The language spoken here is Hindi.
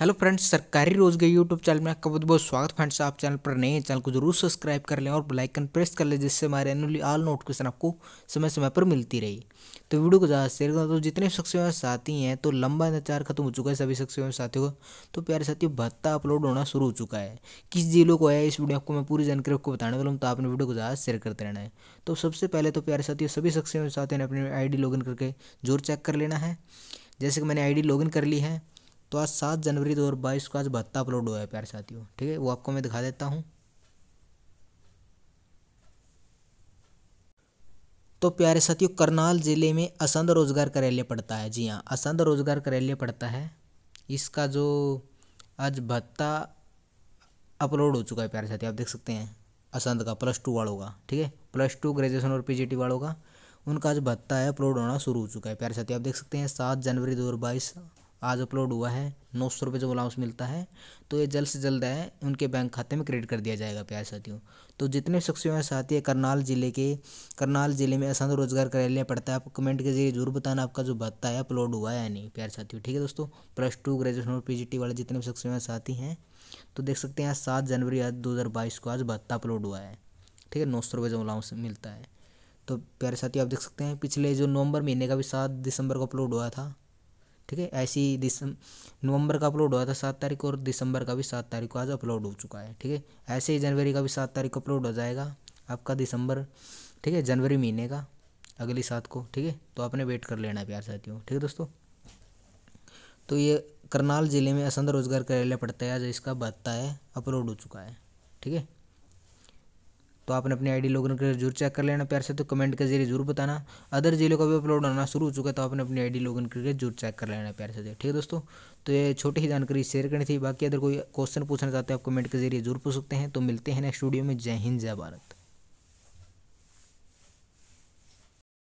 हेलो फ्रेंड्स सरकारी रोजगार यूट्यूब चैनल में आपका बहुत बहुत स्वागत फ्रेंड्स आप चैनल पर नए चैनल को जरूर सब्सक्राइब कर लें और बेलाइकन प्रेस कर लें जिससे हमारे एनुअली ऑल नोटिफिकेशन आपको समय समय पर मिलती रही तो वीडियो को ज़्यादा शेयर करना तो जितने में साथी हैं तो लंबा इंतजार खत्म हो चुका है सभी में साथियों को तो प्यारे साथियों भत्ता अपलोड होना शुरू हो चुका है किस जिलों को है इस वीडियो आपको मैं पूरी जानकारी आपको बताने वाला हूँ तो आपने वीडियो को ज़्यादा शेयर करते रहना है तो सबसे पहले तो प्यारे साथियों सभी में साथियों ने अपनी आई डी करके जोर चेक कर लेना है जैसे कि मैंने आई डी कर ली है तो आज सात जनवरी दो हज़ार बाईस को आज भत्ता अपलोड हुआ है प्यारे साथियों ठीक है वो आपको मैं दिखा देता हूँ तो प्यारे साथियों करनाल ज़िले में असंध रोजगार कार्यालय पड़ता है जी हाँ असंध रोजगार कार्यालय पड़ता है इसका जो आज भत्ता अपलोड हो चुका है प्यारे साथियों आप देख सकते हैं असंध का प्लस टू वालों का ठीक है प्लस टू ग्रेजुएशन और पीजीटी वालों का उनका आज भत्ता है अपलोड होना शुरू हो चुका है प्यारे साथियों आप देख सकते हैं सात जनवरी दो हज़ार बाईस आज अपलोड हुआ है नौ सौ रुपये जो अलाउंस मिलता है तो ये जल्द से जल्द है उनके बैंक खाते में क्रेडिट कर दिया जाएगा प्यारे साथियों तो जितने शख्सियों साथी है करनाल ज़िले के करनाल ज़िले में असंध रोजगार कार्यालय पड़ता है आप कमेंट के जरिए जरूर बताना आपका जो भत्ता है अपलोड हुआ है या नहीं प्यारे साथियों ठीक है दोस्तों प्लस टू ग्रेजुएशन और पी वाले जितने भी शख्सियों साथी हैं तो देख सकते हैं आज सात जनवरी आज दो को आज भत्ता अपलोड हुआ है ठीक है नौ सौ रुपये जो अलाउंस मिलता है तो प्यारे साथी आप देख सकते हैं पिछले जो नवंबर महीने का भी सात दिसंबर को अपलोड हुआ था ठीक है ऐसे दिसम नवंबर का अपलोड हुआ था सात तारीख को और दिसंबर का भी सात तारीख को आज अपलोड हो चुका है ठीक है ऐसे ही जनवरी का भी सात तारीख को अपलोड हो जाएगा आपका दिसंबर ठीक है जनवरी महीने का अगली सात को ठीक है तो आपने वेट कर लेना प्यार साथियों ठीक है दोस्तों तो ये करनाल ज़िले में असंध रोजगार कार्यालय पड़ता है आज इसका भत्ता है अपलोड हो चुका है ठीक है तो आपने अपनी आईडी लॉगिन कर जरूर चेक कर लेना प्यार से तो कमेंट के जरिए जरूर बताना अदर जिलों का भी अपलोड होना शुरू हो चुका है तो आपने अपनी आईडी लॉगिन करके जरूर चेक कर लेना प्यार से ठीक है दोस्तों तो ये छोटी ही जानकारी शेयर करनी थी बाकी अगर कोई क्वेश्चन पूछना चाहते हैं आप कमेंट के जरिए जरूर पूछ सकते हैं तो मिलते हैं नेक्स्ट वीडियो में जय हिंद जय भारत